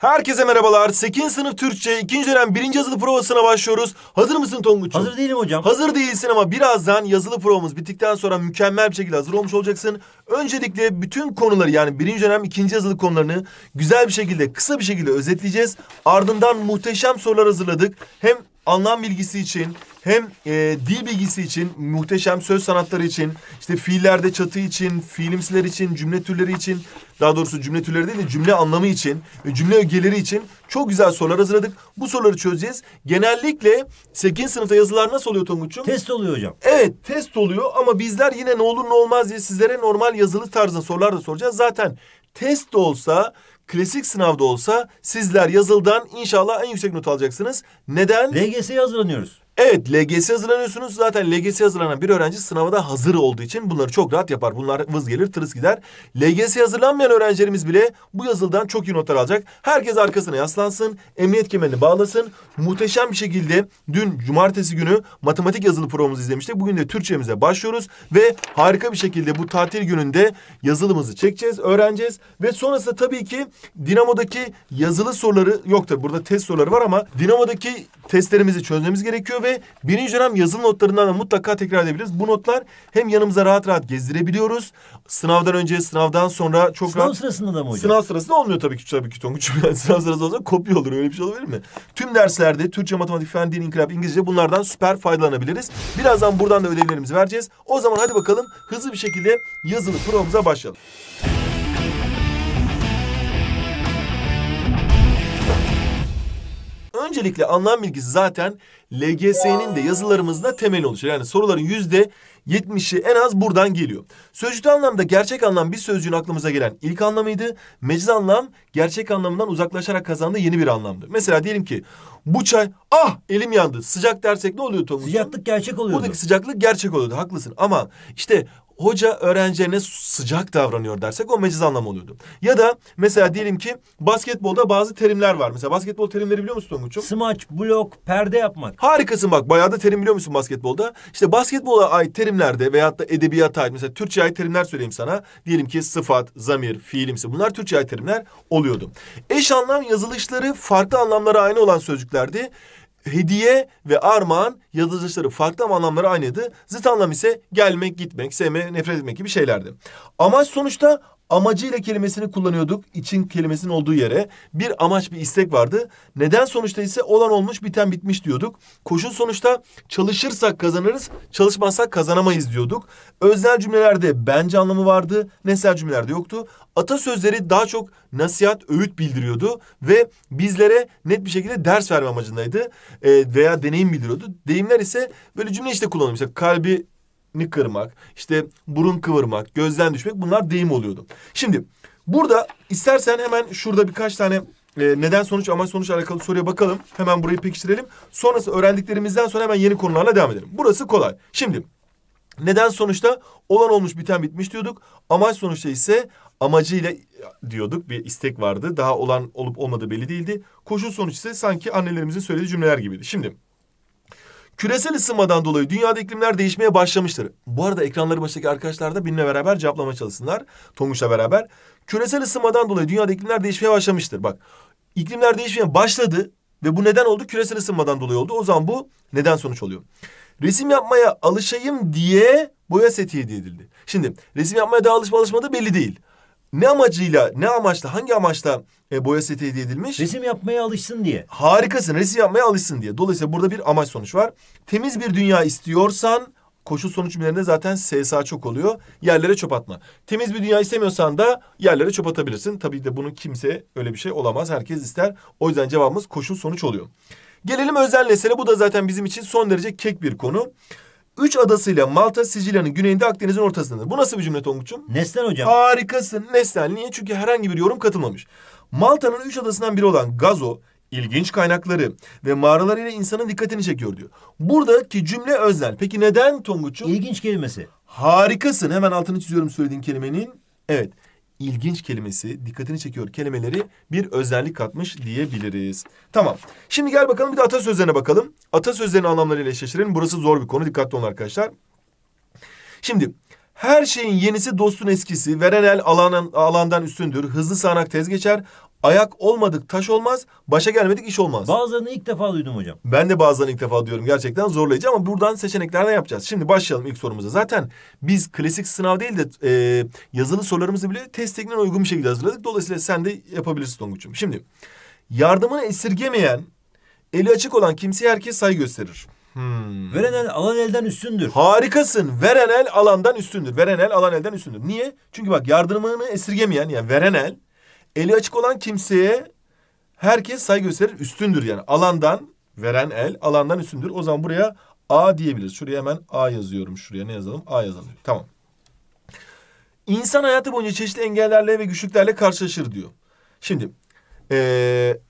Herkese merhabalar. 8. sınıf Türkçe 2. dönem 1. yazılı provasına başlıyoruz. Hazır mısın Tonguç? Hazır değilim hocam. Hazır değilsin ama birazdan yazılı provamız bittikten sonra mükemmel bir şekilde hazır olmuş olacaksın. Öncelikle bütün konuları yani 1. dönem 2. yazılı konularını güzel bir şekilde kısa bir şekilde özetleyeceğiz. Ardından muhteşem sorular hazırladık. Hem anlam bilgisi için hem e, dil bilgisi için, muhteşem söz sanatları için, işte fiillerde çatı için, fiilimsiler için, cümle türleri için, daha doğrusu cümle türleri değil de cümle anlamı için, cümle ögeleri için çok güzel sorular hazırladık. Bu soruları çözeceğiz. Genellikle 8. sınıfta yazılar nasıl oluyor Tonguç'um? Test oluyor hocam. Evet test oluyor ama bizler yine ne olur ne olmaz diye sizlere normal yazılı tarzında sorular da soracağız. Zaten test de olsa Klasik sınavda olsa sizler yazıldan inşallah en yüksek not alacaksınız. Neden? LGS'ye hazırlanıyoruz. Evet LGS hazırlanıyorsunuz. Zaten LGS hazırlanan bir öğrenci sınavda hazır olduğu için bunları çok rahat yapar. Bunlar vız gelir tırıs gider. LGS hazırlanmayan öğrencilerimiz bile bu yazıldan çok iyi notlar alacak. Herkes arkasına yaslansın. Emniyet kemerini bağlasın. Muhteşem bir şekilde dün cumartesi günü matematik yazılı programımızı izlemiştik. Bugün de Türkçemize başlıyoruz. Ve harika bir şekilde bu tatil gününde yazılımızı çekeceğiz, öğreneceğiz. Ve sonrasında tabii ki Dinamo'daki yazılı soruları yoktur. burada test soruları var ama Dinamo'daki testlerimizi çözmemiz gerekiyor ve birinci dönem yazılı notlarından da mutlaka tekrar edebiliriz. Bu notlar hem yanımıza rahat rahat gezdirebiliyoruz. Sınavdan önce, sınavdan sonra çok sınav rahat... Sınav sırasında da mı hocam? Sınav sırasında olmuyor tabii ki tabii ki Tonguç'um. Yani sınav sırasında olsa kopya olur öyle bir şey olabilir mi? Tüm derslerde Türkçe, matematik, fen, din, inkılap, İngilizce bunlardan süper faydalanabiliriz. Birazdan buradan da ödevlerimizi vereceğiz. O zaman hadi bakalım hızlı bir şekilde yazılı provamıza başlayalım. Öncelikle anlam bilgisi zaten LGS'nin de yazılarımızda temel oluşuyor. Yani soruların yüzde yetmişi en az buradan geliyor. Sözcük anlamda gerçek anlam bir sözcüğün aklımıza gelen ilk anlamıydı. Meciz anlam gerçek anlamından uzaklaşarak kazandığı yeni bir anlamdı. Mesela diyelim ki bu çay ah elim yandı sıcak dersek ne oluyor Tonguç? Sıcaklık gerçek oluyordu. Buradaki sıcaklık gerçek oluyordu haklısın ama işte hoca öğrencilerine sıcak davranıyor dersek o meciz anlamı oluyordu. Ya da mesela diyelim ki basketbolda bazı terimler var. Mesela basketbol terimleri biliyor musun Tonguç'um? Smaç, blok, perde yapmak. Harikasın bak bayağı da terim biliyor musun basketbolda? İşte basketbola ait terimlerde veyahut da edebiyata ait mesela Türkçe ait terimler söyleyeyim sana. Diyelim ki sıfat, zamir, fiilimsi bunlar Türkçe ait terimler oluyordu. Eş anlam yazılışları farklı anlamlara aynı olan sözcüklerdi hediye ve armağan yazılışları farklı ama anlamları aynıydı. Zıt anlam ise gelmek, gitmek, sevmek, nefret etmek gibi şeylerdi. Amaç sonuçta amacıyla kelimesini kullanıyorduk. İçin kelimesinin olduğu yere. Bir amaç, bir istek vardı. Neden sonuçta ise olan olmuş, biten bitmiş diyorduk. Koşun sonuçta çalışırsak kazanırız, çalışmazsak kazanamayız diyorduk. Özel cümlelerde bence anlamı vardı, nesel cümlelerde yoktu. Atasözleri daha çok nasihat, öğüt bildiriyordu ve bizlere net bir şekilde ders verme amacındaydı. E, veya deneyim bildiriyordu. Deyimler ise böyle cümle işte kullanılmış. kalbi ni kırmak, işte burun kıvırmak, gözden düşmek bunlar deyim oluyordu. Şimdi burada istersen hemen şurada birkaç tane e, neden sonuç amaç sonuç alakalı soruya bakalım. Hemen burayı pekiştirelim. Sonrası öğrendiklerimizden sonra hemen yeni konularla devam edelim. Burası kolay. Şimdi neden sonuçta olan olmuş biten bitmiş diyorduk. Amaç sonuçta ise amacıyla e, diyorduk bir istek vardı. Daha olan olup olmadığı belli değildi. Koşul sonuç ise sanki annelerimizin söylediği cümleler gibiydi. Şimdi Küresel ısınmadan dolayı dünyada iklimler değişmeye başlamıştır. Bu arada ekranları başındaki arkadaşlar da benimle beraber cevaplama çalışsınlar. Tonguç'la beraber. Küresel ısınmadan dolayı dünyada iklimler değişmeye başlamıştır. Bak iklimler değişmeye başladı ve bu neden oldu? Küresel ısınmadan dolayı oldu. O zaman bu neden sonuç oluyor. Resim yapmaya alışayım diye boya seti hediye edildi. Şimdi resim yapmaya daha alışma alışmadığı belli değil ne amacıyla, ne amaçla, hangi amaçla e, boya seti hediye edilmiş? Resim yapmaya alışsın diye. Harikasın, resim yapmaya alışsın diye. Dolayısıyla burada bir amaç sonuç var. Temiz bir dünya istiyorsan koşul sonuç cümlelerinde zaten SSA çok oluyor. Yerlere çöp atma. Temiz bir dünya istemiyorsan da yerlere çöp atabilirsin. Tabii de bunu kimse öyle bir şey olamaz. Herkes ister. O yüzden cevabımız koşul sonuç oluyor. Gelelim özel nesele. Bu da zaten bizim için son derece kek bir konu. Üç adasıyla Malta, Sicilya'nın güneyinde Akdeniz'in ortasındadır. Bu nasıl bir cümle Tonguç'um? Neslen hocam. Harikasın Neslen. Niye? Çünkü herhangi bir yorum katılmamış. Malta'nın üç adasından biri olan Gazo, ilginç kaynakları ve mağaralarıyla insanın dikkatini çekiyor diyor. Buradaki cümle öznel. Peki neden Tonguç'um? İlginç kelimesi. Harikasın. Hemen altını çiziyorum söylediğin kelimenin. Evet ilginç kelimesi, dikkatini çekiyor kelimeleri bir özellik katmış diyebiliriz. Tamam. Şimdi gel bakalım bir de atasözlerine bakalım. Atasözlerini anlamlarıyla eşleştirelim. Burası zor bir konu. Dikkatli olun arkadaşlar. Şimdi her şeyin yenisi dostun eskisi. Veren el alan, alandan üstündür. Hızlı sağanak tez geçer. Ayak olmadık taş olmaz, başa gelmedik iş olmaz. Bazılarını ilk defa duydum hocam. Ben de bazılarını ilk defa duyuyorum. Gerçekten zorlayıcı ama buradan seçeneklerden yapacağız. Şimdi başlayalım ilk sorumuza. Zaten biz klasik sınav değil de e, yazılı sorularımızı bile test tekniğine uygun bir şekilde hazırladık. Dolayısıyla sen de yapabilirsin Tonguç'um. Şimdi yardımını esirgemeyen, eli açık olan kimseye herkes saygı gösterir. Hmm. Veren el alan elden üstündür. Harikasın. Veren el alandan üstündür. Veren el alan elden üstündür. Niye? Çünkü bak yardımını esirgemeyen yani veren el Eli açık olan kimseye herkes saygı gösterir üstündür yani. Alandan veren el alandan üstündür. O zaman buraya A diyebiliriz. Şuraya hemen A yazıyorum. Şuraya ne yazalım? A yazalım. Tamam. İnsan hayatı boyunca çeşitli engellerle ve güçlüklerle karşılaşır diyor. Şimdi ee,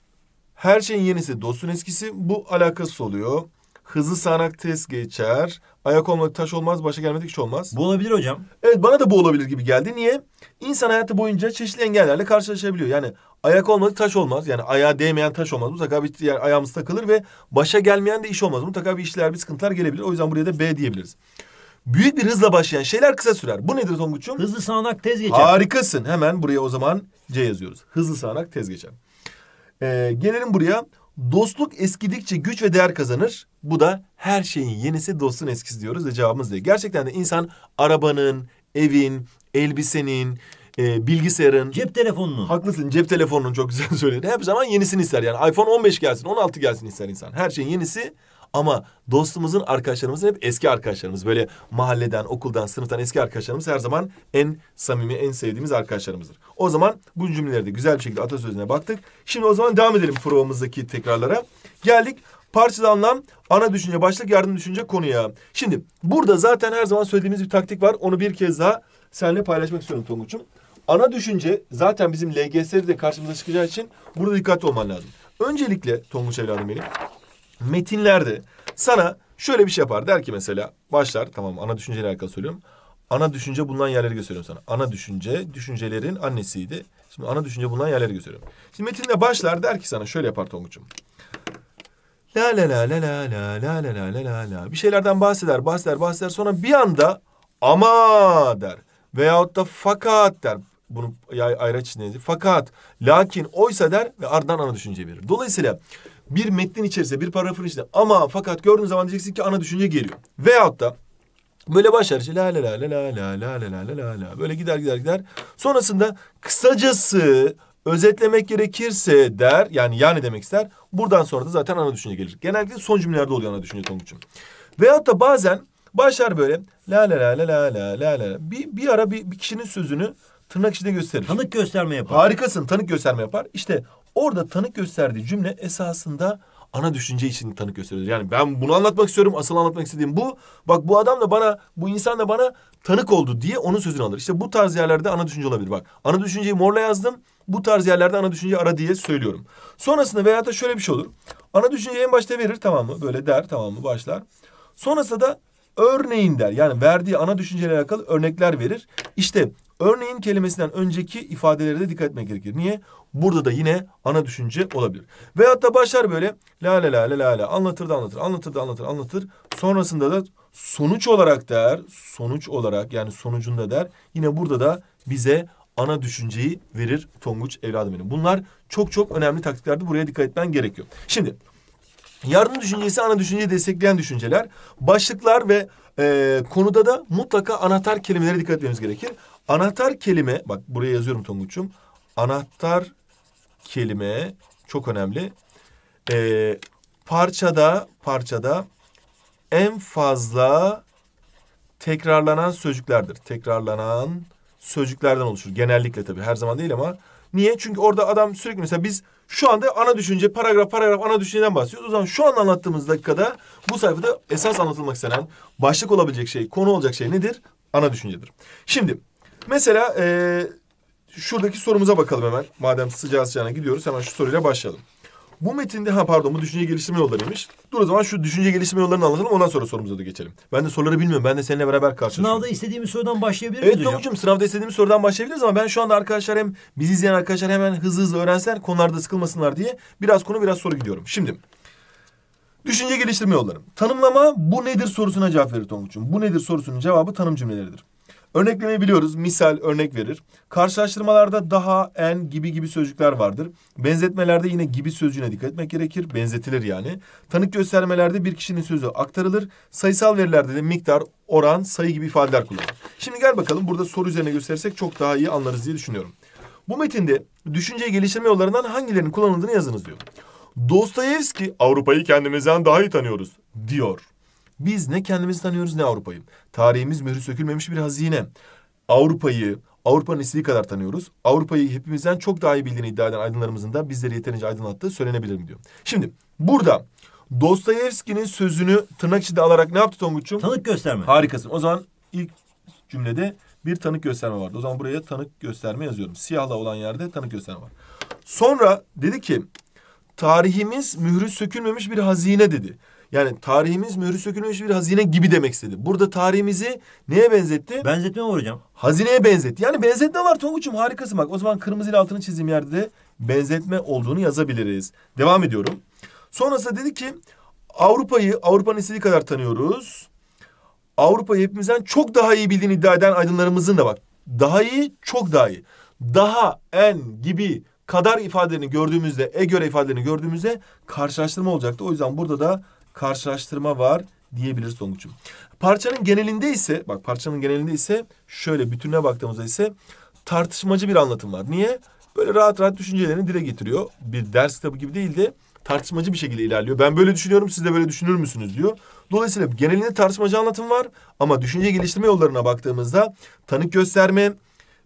her şeyin yenisi dostun eskisi. Bu alakası oluyor. Hızlı sağanak test geçer. Ayak olmadık taş olmaz, başa gelmedik hiç olmaz. Bu olabilir hocam. Evet bana da bu olabilir gibi geldi. Niye? İnsan hayatı boyunca çeşitli engellerle karşılaşabiliyor. Yani ayak olmadık taş olmaz. Yani ayağa değmeyen taş olmaz. Mutlaka bir yani ayağımız takılır ve başa gelmeyen de iş olmaz. Mutlaka bir işler, bir sıkıntılar gelebilir. O yüzden buraya da B diyebiliriz. Büyük bir hızla başlayan şeyler kısa sürer. Bu nedir Tonguç'um? Hızlı sağanak tez geçer. Harikasın. Hemen buraya o zaman C yazıyoruz. Hızlı sağanak tez geçer. Ee, gelelim buraya. Dostluk eskidikçe güç ve değer kazanır. Bu da her şeyin yenisi dostun eskisi diyoruz ve cevabımız değil. Gerçekten de insan arabanın, evin, elbisenin, e, bilgisayarın... Cep telefonunun. Haklısın cep telefonunun çok güzel söyledin. Hep zaman yenisini ister yani. iPhone 15 gelsin, 16 gelsin ister insan. Her şeyin yenisi ama dostumuzun arkadaşlarımızın hep eski arkadaşlarımız. Böyle mahalleden, okuldan, sınıftan eski arkadaşlarımız her zaman en samimi, en sevdiğimiz arkadaşlarımızdır. O zaman bu cümleleri de güzel bir şekilde atasözüne baktık. Şimdi o zaman devam edelim provamızdaki tekrarlara. Geldik parçalı anlam, ana düşünce, başlık, yardım düşünce konuya. Şimdi burada zaten her zaman söylediğimiz bir taktik var. Onu bir kez daha seninle paylaşmak istiyorum Tonguç'um. Ana düşünce zaten bizim LGS'de de karşımıza çıkacağı için burada dikkatli olman lazım. Öncelikle Tonguç evladım benim metinlerde sana şöyle bir şey yapar. Der ki mesela başlar tamam ana düşünceyle alakalı söylüyorum. Ana düşünce bulunan yerleri gösteriyorum sana. Ana düşünce düşüncelerin annesiydi. Şimdi ana düşünce bulunan yerleri gösteriyorum. Şimdi metinde başlar der ki sana şöyle yapar Tonguç'um. La la la la la la la la la la la bir şeylerden bahseder bahseder bahseder sonra bir anda ama der veyahut da fakat der bunu ayraç çizdiğinizde fakat lakin oysa der ve ardından ana düşünce verir. Dolayısıyla bir metnin içerisinde, bir paragrafın içinde ama fakat gördüğün zaman diyeceksin ki ana düşünce geliyor. Veyahut da böyle başlar işte la la la la la la la la la la böyle gider gider gider. Sonrasında kısacası özetlemek gerekirse der yani yani demek ister. Buradan sonra da zaten ana düşünce gelir. Genellikle son cümlelerde oluyor ana düşünce Tonguç'um. Veyahut da bazen başlar böyle la la la la la la la la bir, bir ara bir, bir kişinin sözünü tırnak içinde gösterir. Tanık gösterme yapar. Harikasın tanık gösterme yapar. İşte Orada tanık gösterdiği cümle esasında ana düşünce için tanık gösteriyor. Yani ben bunu anlatmak istiyorum. Asıl anlatmak istediğim bu. Bak bu adam da bana, bu insan da bana tanık oldu diye onun sözünü alır. İşte bu tarz yerlerde ana düşünce olabilir. Bak ana düşünceyi morla yazdım. Bu tarz yerlerde ana düşünceyi ara diye söylüyorum. Sonrasında veya da şöyle bir şey olur. Ana düşünceyi en başta verir tamam mı? Böyle der tamam mı? Başlar. Sonrasında da örneğin der. Yani verdiği ana düşünceyle alakalı örnekler verir. İşte örneğin kelimesinden önceki ifadelere de dikkat etmek gerekir. Niye? Burada da yine ana düşünce olabilir. Veyahut da başlar böyle la la la la la anlatır da anlatır, anlatır da anlatır, anlatır. Sonrasında da sonuç olarak der, sonuç olarak yani sonucunda der. Yine burada da bize ana düşünceyi verir Tonguç evladım benim. Bunlar çok çok önemli taktiklerdi. Buraya dikkat etmen gerekiyor. Şimdi yardım düşüncesi ana düşünceyi destekleyen düşünceler. Başlıklar ve e, konuda da mutlaka anahtar kelimelere dikkat etmemiz gerekir. Anahtar kelime bak buraya yazıyorum Tonguç'um. Anahtar kelime çok önemli. Ee, parçada parçada en fazla tekrarlanan sözcüklerdir. Tekrarlanan sözcüklerden oluşur. Genellikle tabii her zaman değil ama niye? Çünkü orada adam sürekli mesela biz şu anda ana düşünce paragraf paragraf ana düşünceden bahsediyoruz. O zaman şu an anlattığımız dakikada bu sayfada esas anlatılmak istenen başlık olabilecek şey, konu olacak şey nedir? Ana düşüncedir. Şimdi mesela e, Şuradaki sorumuza bakalım hemen. Madem sıcağı sıcağına gidiyoruz hemen şu soruyla başlayalım. Bu metinde ha pardon bu düşünce geliştirme yollarıymış. Dur o zaman şu düşünce geliştirme yollarını anlatalım ondan sonra sorumuza da geçelim. Ben de soruları bilmiyorum. Ben de seninle beraber karşılaşıyorum. Sınavda istediğimiz sorudan başlayabilir miyiz Evet hocam? Tomucuğum sınavda istediğimiz sorudan başlayabiliriz ama ben şu anda arkadaşlar hem bizi izleyen arkadaşlar hemen hızlı hızlı öğrensen konularda sıkılmasınlar diye biraz konu biraz soru gidiyorum. Şimdi düşünce geliştirme yolları. Tanımlama bu nedir sorusuna cevap verir Tonguç'um. Bu nedir sorusunun cevabı tanım cümleleridir. Örneklemeyi biliyoruz. Misal örnek verir. Karşılaştırmalarda daha, en gibi gibi sözcükler vardır. Benzetmelerde yine gibi sözcüğüne dikkat etmek gerekir. Benzetilir yani. Tanık göstermelerde bir kişinin sözü aktarılır. Sayısal verilerde de miktar, oran, sayı gibi ifadeler kullanılır. Şimdi gel bakalım burada soru üzerine göstersek çok daha iyi anlarız diye düşünüyorum. Bu metinde düşünce geliştirme yollarından hangilerinin kullanıldığını yazınız diyor. Dostoyevski Avrupa'yı kendimizden daha iyi tanıyoruz diyor. Biz ne kendimizi tanıyoruz ne Avrupa'yı. Tarihimiz mührü sökülmemiş bir hazine. Avrupa'yı, Avrupa'nın istediği kadar tanıyoruz. Avrupa'yı hepimizden çok daha iyi bildiğini iddia eden aydınlarımızın da bizleri yeterince aydınlattığı söylenebilir mi diyor. Şimdi burada Dostoyevski'nin sözünü tırnak içinde alarak ne yaptı Tonguç'um? Tanık gösterme. Harikasın. O zaman ilk cümlede bir tanık gösterme vardı. O zaman buraya tanık gösterme yazıyorum. Siyahla olan yerde tanık gösterme var. Sonra dedi ki tarihimiz mührü sökülmemiş bir hazine dedi. Yani tarihimiz mührü sökülmüş bir hazine gibi demek istedi. Burada tarihimizi neye benzetti? Benzetme mi var hocam? Hazineye benzetti. Yani benzetme var Tonguç'um harikasın bak. O zaman kırmızı ile altını çizdiğim yerde benzetme olduğunu yazabiliriz. Devam ediyorum. Sonrasında dedi ki Avrupa'yı Avrupa'nın istediği kadar tanıyoruz. Avrupa'yı hepimizden çok daha iyi bildiğini iddia eden aydınlarımızın da bak. Daha iyi, çok daha iyi. Daha, en gibi kadar ifadelerini gördüğümüzde, e göre ifadelerini gördüğümüzde karşılaştırma olacaktı. O yüzden burada da karşılaştırma var diyebiliriz Tonguç'um. Parçanın genelinde ise bak parçanın genelinde ise şöyle bütüne baktığımızda ise tartışmacı bir anlatım var. Niye? Böyle rahat rahat düşüncelerini dile getiriyor. Bir ders kitabı gibi değil de tartışmacı bir şekilde ilerliyor. Ben böyle düşünüyorum siz de böyle düşünür müsünüz diyor. Dolayısıyla genelinde tartışmacı anlatım var ama düşünce geliştirme yollarına baktığımızda tanık gösterme,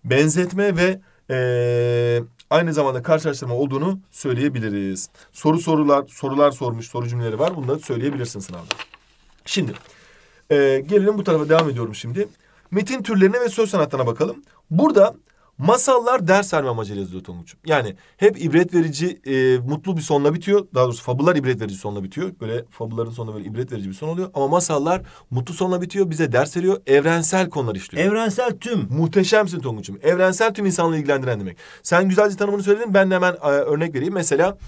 benzetme ve ee, aynı zamanda karşılaştırma olduğunu söyleyebiliriz. Soru sorular, sorular sormuş, soru cümleleri var. Bunları söyleyebilirsin sınavda. Şimdi e, gelelim bu tarafa devam ediyorum şimdi. Metin türlerine ve söz sanatlarına bakalım. Burada Masallar ders verme amacıyla yazılıyor Tonguç'um. Yani hep ibret verici, e, mutlu bir sonla bitiyor. Daha doğrusu fabular ibret verici sonla bitiyor. Böyle fabuların sonunda böyle ibret verici bir son oluyor. Ama masallar mutlu sonla bitiyor. Bize ders veriyor. Evrensel konular işliyor. Evrensel tüm. Muhteşemsin Tonguç'um. Evrensel tüm insanla ilgilendiren demek. Sen güzelce tanımını söyledin. Ben de hemen e, örnek vereyim. Mesela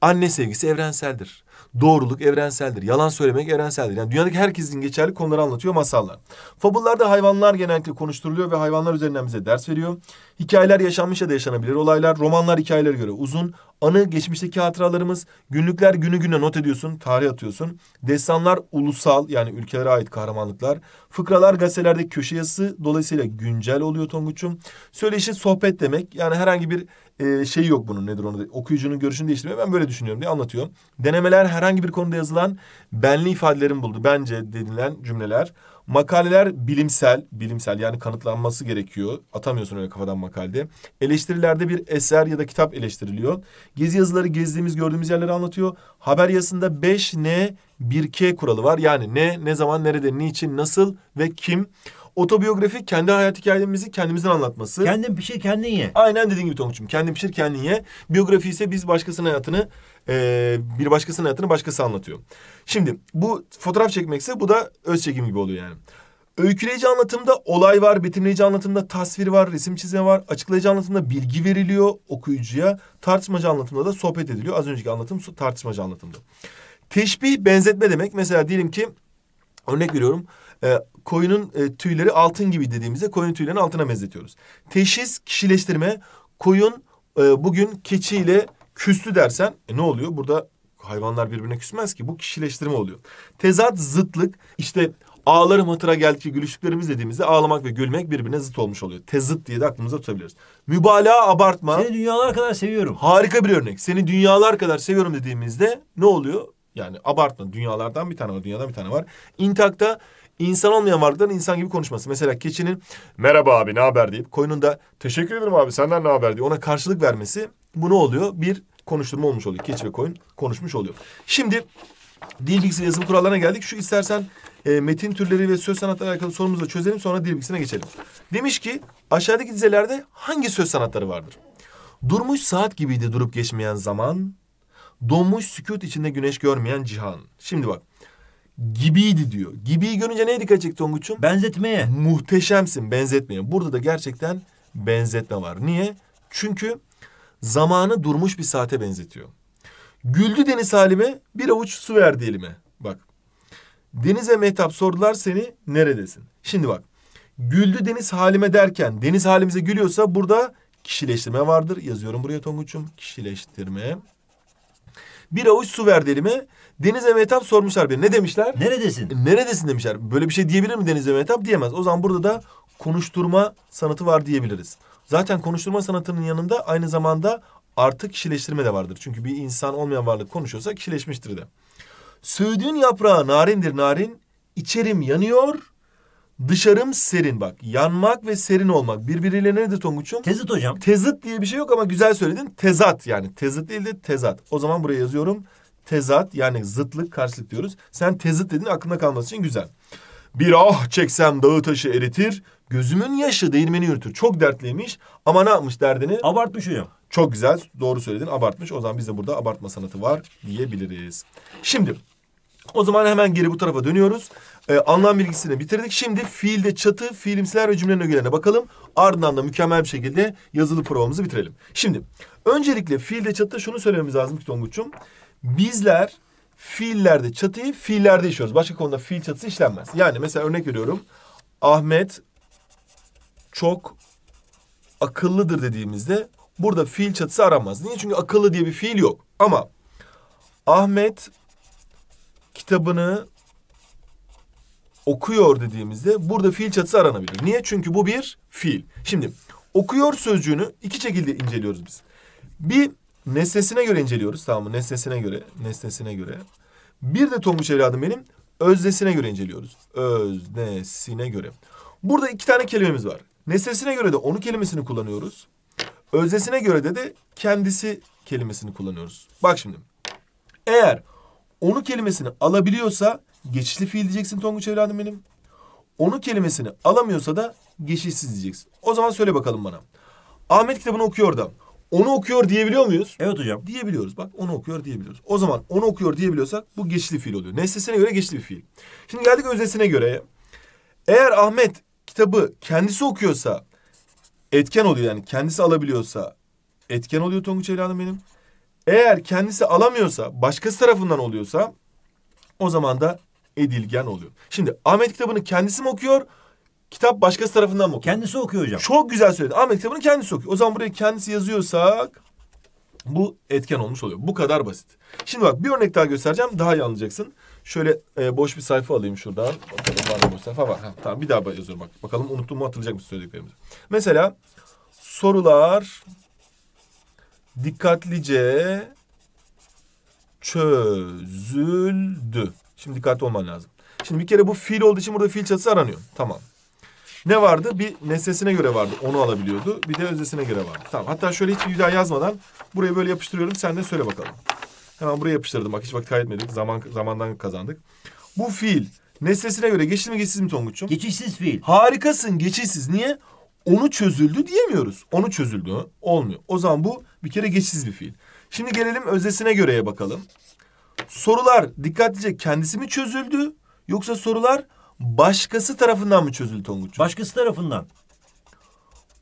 anne sevgisi evrenseldir. Doğruluk evrenseldir. Yalan söylemek evrenseldir. Yani dünyadaki herkesin geçerli konuları anlatıyor masallar. Fabullarda hayvanlar genellikle konuşturuluyor ve hayvanlar üzerinden bize ders veriyor. Hikayeler yaşanmış ya da yaşanabilir olaylar. Romanlar hikayelere göre uzun. Anı geçmişteki hatıralarımız. Günlükler günü güne not ediyorsun, tarih atıyorsun. Destanlar ulusal yani ülkelere ait kahramanlıklar. Fıkralar gazetelerde köşe yazısı dolayısıyla güncel oluyor Tonguç'um. Söyleşi sohbet demek. Yani herhangi bir e, şey yok bunun nedir onu okuyucunun görüşünü değiştirmiyor. Ben böyle düşünüyorum diye anlatıyor. Denemeler makaleler herhangi bir konuda yazılan benli ifadelerin buldu. Bence denilen cümleler. Makaleler bilimsel, bilimsel yani kanıtlanması gerekiyor. Atamıyorsun öyle kafadan makalede. Eleştirilerde bir eser ya da kitap eleştiriliyor. Gezi yazıları gezdiğimiz, gördüğümüz yerleri anlatıyor. Haber yazısında 5N, 1K kuralı var. Yani ne, ne zaman, nerede, niçin, nasıl ve kim. Otobiyografi kendi hayat hikayemizi kendimizden anlatması. Kendin pişir kendin ye. Aynen dediğin gibi Tonguç'um. Kendin pişir kendin ye. Biyografi ise biz başkasının hayatını ee, bir başkasının hayatını başkası anlatıyor. Şimdi bu fotoğraf çekmekse bu da öz çekim gibi oluyor yani. Öyküleyici anlatımda olay var, betimleyici anlatımda tasvir var, resim çizme var. Açıklayıcı anlatımda bilgi veriliyor okuyucuya. Tartışmacı anlatımda da sohbet ediliyor. Az önceki anlatım tartışmacı anlatımda. Teşbih benzetme demek. Mesela diyelim ki örnek veriyorum. E, koyunun e, tüyleri altın gibi dediğimizde koyunun tüylerini altına benzetiyoruz. Teşhis, kişileştirme. Koyun e, bugün keçiyle küstü dersen e ne oluyor? Burada hayvanlar birbirine küsmez ki. Bu kişileştirme oluyor. Tezat, zıtlık işte ağlarım hatıra geldikçe gülüşlüklerimiz dediğimizde ağlamak ve gülmek birbirine zıt olmuş oluyor. Tezıt diye de aklımıza tutabiliriz. Mübalağa, abartma. Seni dünyalar kadar seviyorum. Harika bir örnek. Seni dünyalar kadar seviyorum dediğimizde ne oluyor? Yani abartma. Dünyalardan bir tane var, dünyadan bir tane var. İntakta İnsan olmayan varlıkların insan gibi konuşması. Mesela keçinin merhaba abi ne haber deyip koyunun da teşekkür ederim abi senden ne haber diye ona karşılık vermesi bu ne oluyor? Bir konuşturma olmuş oluyor. Keçi ve koyun konuşmuş oluyor. Şimdi dil bilgisi yazım kurallarına geldik. Şu istersen e, metin türleri ve söz sanatları alakalı sorumuzu çözelim sonra dil bilgisine geçelim. Demiş ki aşağıdaki dizelerde hangi söz sanatları vardır? Durmuş saat gibiydi durup geçmeyen zaman, donmuş sükut içinde güneş görmeyen cihan. Şimdi bak gibiydi diyor. Gibiyi görünce neye dikkat çekti Tonguç'um? Benzetmeye. Muhteşemsin benzetmeye. Burada da gerçekten benzetme var. Niye? Çünkü zamanı durmuş bir saate benzetiyor. Güldü deniz halime bir avuç su verdi elime. Bak. Denize mehtap sordular seni neredesin? Şimdi bak. Güldü deniz halime derken deniz halimize gülüyorsa burada kişileştirme vardır. Yazıyorum buraya Tonguç'um. Kişileştirme. Bir avuç su verdi elime. Deniz Emetap sormuşlar beni. Ne demişler? Neredesin? E, neredesin demişler. Böyle bir şey diyebilir mi Deniz Emetap? Diyemez. O zaman burada da konuşturma sanatı var diyebiliriz. Zaten konuşturma sanatının yanında aynı zamanda artık kişileştirme de vardır. Çünkü bir insan olmayan varlık konuşuyorsa kişileşmiştir de. Söğüdüğün yaprağı narindir narin, İçerim yanıyor, Dışarım serin bak. Yanmak ve serin olmak. Birbiriyle nedir Tonguç'um? Tezit hocam. Tezit diye bir şey yok ama güzel söyledin. Tezat yani. Tezit değil de tezat. O zaman buraya yazıyorum. Tezat yani zıtlık karşılık diyoruz. Sen tezit dedin aklına kalması için güzel. Bir ah çeksem dağı taşı eritir. Gözümün yaşı değirmeni yürütür. Çok dertliymiş ama ne yapmış derdini? Abartmış hocam. Çok güzel doğru söyledin abartmış. O zaman biz de burada abartma sanatı var diyebiliriz. Şimdi o zaman hemen geri bu tarafa dönüyoruz. Ee, anlam bilgisini bitirdik. Şimdi fiilde çatı, fiilimsiler ve cümlenin ögelerine bakalım. Ardından da mükemmel bir şekilde yazılı provamızı bitirelim. Şimdi öncelikle fiilde çatı şunu söylememiz lazım ki Tonguç'um. Bizler fiillerde çatıyı fiillerde işliyoruz. Başka konuda fiil çatısı işlenmez. Yani mesela örnek veriyorum. Ahmet çok akıllıdır dediğimizde burada fiil çatısı aranmaz. Niye? Çünkü akıllı diye bir fiil yok. Ama Ahmet kitabını okuyor dediğimizde burada fiil çatısı aranabilir. Niye? Çünkü bu bir fiil. Şimdi okuyor sözcüğünü iki şekilde inceliyoruz biz. Bir nesnesine göre inceliyoruz tamam mı? Nesnesine göre, nesnesine göre. Bir de Tomuş evladım benim öznesine göre inceliyoruz. Öznesine göre. Burada iki tane kelimemiz var. Nesnesine göre de onu kelimesini kullanıyoruz. Öznesine göre de de kendisi kelimesini kullanıyoruz. Bak şimdi. Eğer onu kelimesini alabiliyorsa geçişli fiil diyeceksin Tonguç evladım benim. Onu kelimesini alamıyorsa da geçişsiz diyeceksin. O zaman söyle bakalım bana. Ahmet kitabını okuyor da onu okuyor diyebiliyor muyuz? Evet hocam. Diyebiliyoruz bak onu okuyor diyebiliyoruz. O zaman onu okuyor diyebiliyorsak bu geçişli fiil oluyor. Nesnesine göre geçişli bir fiil. Şimdi geldik öznesine göre. Eğer Ahmet kitabı kendisi okuyorsa etken oluyor yani kendisi alabiliyorsa etken oluyor Tonguç evladım benim. Eğer kendisi alamıyorsa, başkası tarafından oluyorsa o zaman da edilgen oluyor. Şimdi Ahmet kitabını kendisi mi okuyor? Kitap başkası tarafından mı okuyor? Kendisi okuyor hocam. Çok güzel söyledi. Ahmet kitabını kendisi okuyor. O zaman buraya kendisi yazıyorsak bu etken olmuş oluyor. Bu kadar basit. Şimdi bak bir örnek daha göstereceğim. Daha iyi anlayacaksın. Şöyle e, boş bir sayfa alayım şuradan. Bakalım var mı boş sayfa var. Ha, tamam bir daha yazıyorum bak. Bakalım unuttum mu hatırlayacak mısın söylediklerimizi. Mesela sorular dikkatlice çözüldü. Şimdi dikkatli olman lazım. Şimdi bir kere bu fiil olduğu için burada fiil çatısı aranıyor. Tamam. Ne vardı? Bir nesnesine göre vardı. Onu alabiliyordu. Bir de öznesine göre vardı. Tamam. Hatta şöyle hiç bir daha yazmadan buraya böyle yapıştırıyorum. Sen de söyle bakalım. Hemen buraya yapıştırdım. Bak hiç vakit kaybetmedik. Zaman, zamandan kazandık. Bu fiil nesnesine göre Geçiş mi geçsiz mi Tonguç'um? Geçişsiz fiil. Harikasın geçişsiz. Niye? onu çözüldü diyemiyoruz. Onu çözüldü olmuyor. O zaman bu bir kere geçsiz bir fiil. Şimdi gelelim özesine göreye bakalım. Sorular dikkatlice kendisi mi çözüldü yoksa sorular başkası tarafından mı çözüldü Tonguç? Başkası tarafından.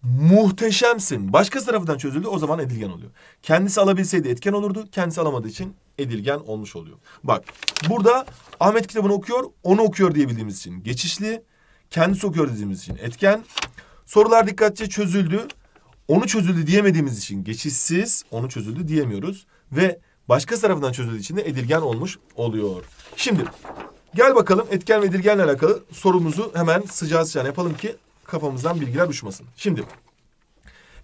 Muhteşemsin. Başkası tarafından çözüldü o zaman edilgen oluyor. Kendisi alabilseydi etken olurdu. Kendisi alamadığı için edilgen olmuş oluyor. Bak burada Ahmet kitabını okuyor, onu okuyor diyebildiğimiz için geçişli. Kendisi okuyor dediğimiz için etken. Sorular dikkatçe çözüldü. Onu çözüldü diyemediğimiz için geçişsiz onu çözüldü diyemiyoruz. Ve başka tarafından çözüldüğü için de edilgen olmuş oluyor. Şimdi gel bakalım etken ve edilgenle alakalı sorumuzu hemen sıcağı sıcağına yapalım ki kafamızdan bilgiler uçmasın. Şimdi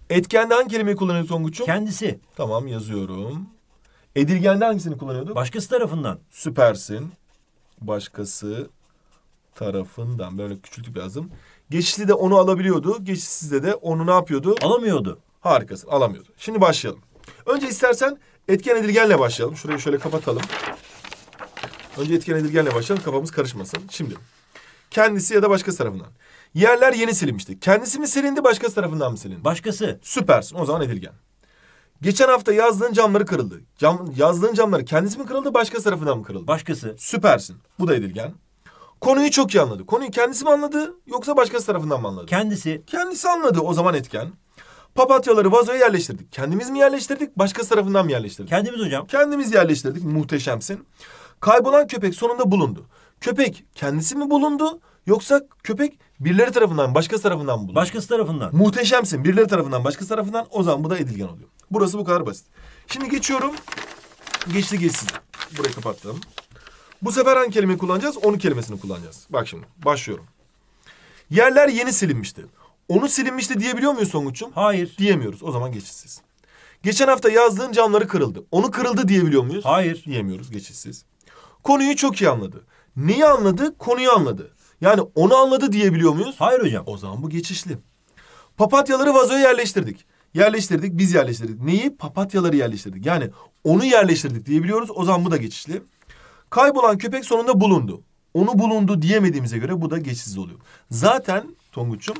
etkende hangi kelimeyi kullanıyoruz Tonguç'um? Kendisi. Tamam yazıyorum. Edilgende hangisini kullanıyordu? Başkası tarafından. Süpersin. Başkası tarafından. Böyle küçültüp yazdım. Geçişli de onu alabiliyordu. Geçişsizde de onu ne yapıyordu? Alamıyordu. Harikasın alamıyordu. Şimdi başlayalım. Önce istersen etken edilgenle başlayalım. Şurayı şöyle kapatalım. Önce etken edilgenle başlayalım kafamız karışmasın. Şimdi kendisi ya da başka tarafından. Yerler yeni silinmişti. Kendisi mi silindi başka tarafından mı silindi? Başkası. Süpersin o zaman edilgen. Geçen hafta yazdığın camları kırıldı. Cam, yazdığın camları kendisi mi kırıldı başka tarafından mı kırıldı? Başkası. Süpersin. Bu da edilgen. Konuyu çok iyi anladı. Konuyu kendisi mi anladı yoksa başkası tarafından mı anladı? Kendisi. Kendisi anladı o zaman etken. Papatyaları vazoya yerleştirdik. Kendimiz mi yerleştirdik, başkası tarafından mı yerleştirdik? Kendimiz hocam. Kendimiz yerleştirdik, muhteşemsin. Kaybolan köpek sonunda bulundu. Köpek kendisi mi bulundu yoksa köpek birileri tarafından, başkası tarafından mı bulundu? Başkası tarafından. Muhteşemsin, birileri tarafından, başkası tarafından o zaman bu da edilgen oluyor. Burası bu kadar basit. Şimdi geçiyorum. Geçti geçsin. Burayı kapattım. Bu sefer hangi kelimeyi kullanacağız? Onu kelimesini kullanacağız. Bak şimdi başlıyorum. Yerler yeni silinmişti. Onu silinmişti diyebiliyor muyuz Songuç'um? Hayır. Diyemiyoruz. O zaman geçişsiz. Geçen hafta yazdığın camları kırıldı. Onu kırıldı diyebiliyor muyuz? Hayır. Diyemiyoruz. Geçişsiz. Konuyu çok iyi anladı. Neyi anladı? Konuyu anladı. Yani onu anladı diyebiliyor muyuz? Hayır hocam. O zaman bu geçişli. Papatyaları vazoya yerleştirdik. Yerleştirdik, biz yerleştirdik. Neyi? Papatyaları yerleştirdik. Yani onu yerleştirdik diyebiliyoruz. O zaman bu da geçişli. Kaybolan köpek sonunda bulundu. Onu bulundu diyemediğimize göre bu da geçsiz oluyor. Zaten Tonguç'um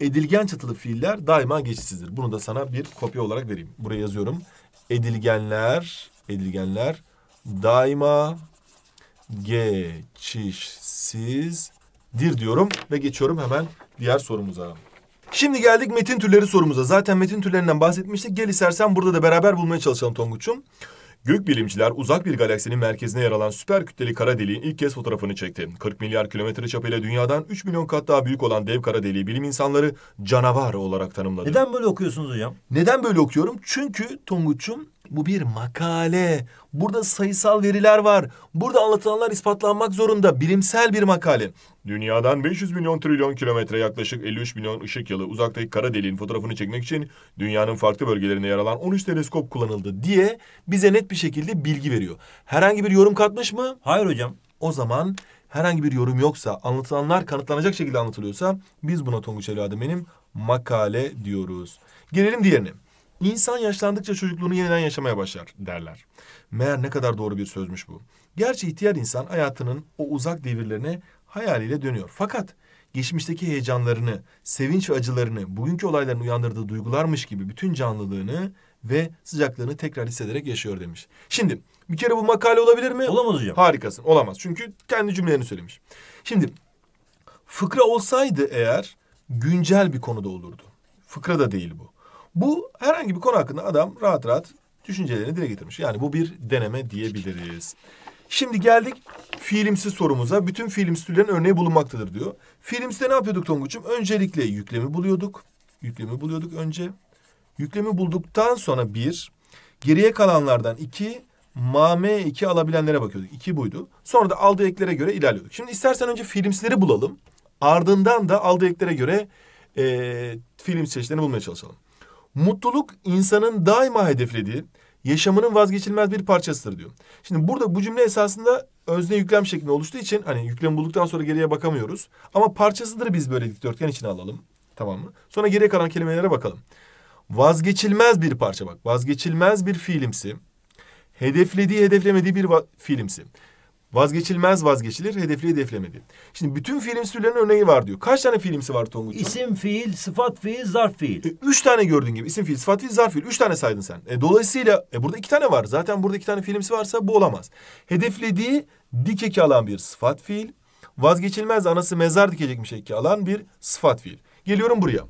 edilgen çatılı fiiller daima geçsizdir. Bunu da sana bir kopya olarak vereyim. Buraya yazıyorum. Edilgenler, edilgenler daima geçişsizdir diyorum ve geçiyorum hemen diğer sorumuza. Şimdi geldik metin türleri sorumuza. Zaten metin türlerinden bahsetmiştik. Gel istersen burada da beraber bulmaya çalışalım Tonguç'um bilimciler uzak bir galaksinin merkezine yer alan süper kütleli kara deliğin ilk kez fotoğrafını çekti. 40 milyar kilometre çapıyla dünyadan 3 milyon kat daha büyük olan dev kara deliği bilim insanları canavar olarak tanımladı. Neden böyle okuyorsunuz hocam? Neden böyle okuyorum? Çünkü Tonguç'um bu bir makale. Burada sayısal veriler var. Burada anlatılanlar ispatlanmak zorunda. Bilimsel bir makale. Dünyadan 500 milyon trilyon kilometre yaklaşık 53 milyon ışık yılı uzaktaki kara deliğin fotoğrafını çekmek için dünyanın farklı bölgelerine yer alan 13 teleskop kullanıldı diye bize net bir şekilde bilgi veriyor. Herhangi bir yorum katmış mı? Hayır hocam. O zaman herhangi bir yorum yoksa, anlatılanlar kanıtlanacak şekilde anlatılıyorsa biz buna Tonguç evladım benim makale diyoruz. Gelelim diğerine. İnsan yaşlandıkça çocukluğunu yeniden yaşamaya başlar derler. Meğer ne kadar doğru bir sözmüş bu. Gerçi ihtiyar insan hayatının o uzak devirlerine hayaliyle dönüyor. Fakat geçmişteki heyecanlarını, sevinç ve acılarını, bugünkü olayların uyandırdığı duygularmış gibi bütün canlılığını ve sıcaklığını tekrar hissederek yaşıyor demiş. Şimdi bir kere bu makale olabilir mi? Olamaz hocam. Harikasın. Olamaz. Çünkü kendi cümlelerini söylemiş. Şimdi fıkra olsaydı eğer güncel bir konuda olurdu. Fıkra da değil bu. Bu herhangi bir konu hakkında adam rahat rahat düşüncelerini dile getirmiş. Yani bu bir deneme diyebiliriz. Şimdi geldik fiilimsi sorumuza. Bütün fiilimsi türlerin örneği bulunmaktadır diyor. Fiilimside ne yapıyorduk Tonguç'um? Öncelikle yüklemi buluyorduk. Yüklemi buluyorduk önce. Yüklemi bulduktan sonra bir, geriye kalanlardan iki, mame iki alabilenlere bakıyorduk. İki buydu. Sonra da aldığı eklere göre ilerliyorduk. Şimdi istersen önce fiilimsileri bulalım. Ardından da aldığı eklere göre e, fiilimsi çeşitlerini bulmaya çalışalım. Mutluluk insanın daima hedeflediği, yaşamının vazgeçilmez bir parçasıdır diyor. Şimdi burada bu cümle esasında özne yüklem şeklinde oluştuğu için hani yüklem bulduktan sonra geriye bakamıyoruz. Ama parçasıdır biz böyle dikdörtgen içine alalım. Tamam mı? Sonra geriye kalan kelimelere bakalım. Vazgeçilmez bir parça bak. Vazgeçilmez bir fiilimsi. Hedeflediği hedeflemediği bir fiilimsi. Vazgeçilmez vazgeçilir, hedefli hedeflemedi. Şimdi bütün fiilimsi türlerinin örneği var diyor. Kaç tane fiilimsi var Tonguç? İsim fiil, sıfat fiil, zarf fiil. E, üç tane gördün gibi. İsim fiil, sıfat fiil, zarf fiil. Üç tane saydın sen. E, dolayısıyla e, burada iki tane var. Zaten burada iki tane fiilimsi varsa bu olamaz. Hedeflediği dik eki alan bir sıfat fiil. Vazgeçilmez anası mezar dikecekmiş eki alan bir sıfat fiil. Geliyorum buraya.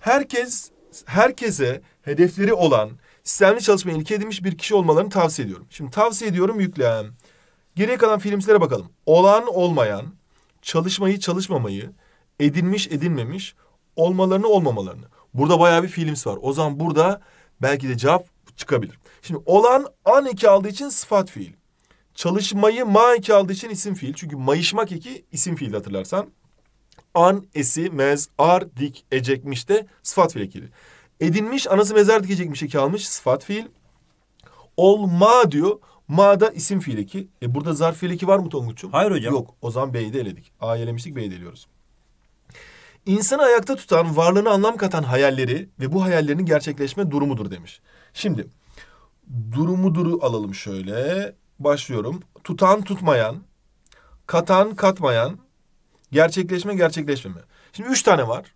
Herkes, herkese hedefleri olan, sistemli çalışma ilke edinmiş bir kişi olmalarını tavsiye ediyorum. Şimdi tavsiye ediyorum yüklem. Geriye kalan filmlere bakalım. Olan olmayan, çalışmayı çalışmamayı, edinmiş edinmemiş, olmalarını olmamalarını. Burada bayağı bir films var. O zaman burada belki de cevap çıkabilir. Şimdi olan an eki aldığı için sıfat fiil. Çalışmayı ma eki aldığı için isim fiil. Çünkü mayışmak eki isim fiil hatırlarsan. An, esi, mez, ar, dik, ecekmiş de sıfat fiil ekili. Edinmiş, anası mezar dikecekmiş eki almış sıfat fiil. Olma diyor. Ma'da isim fiil eki. E burada zarf fiil eki var mı Tonguç'um? Hayır hocam. Yok. O zaman B'yi de eledik. A'yı elemiştik B'yi de eliyoruz. İnsanı ayakta tutan, varlığına anlam katan hayalleri ve bu hayallerin gerçekleşme durumudur demiş. Şimdi durumu duru alalım şöyle. Başlıyorum. Tutan tutmayan, katan katmayan, gerçekleşme gerçekleşmeme. Şimdi üç tane var.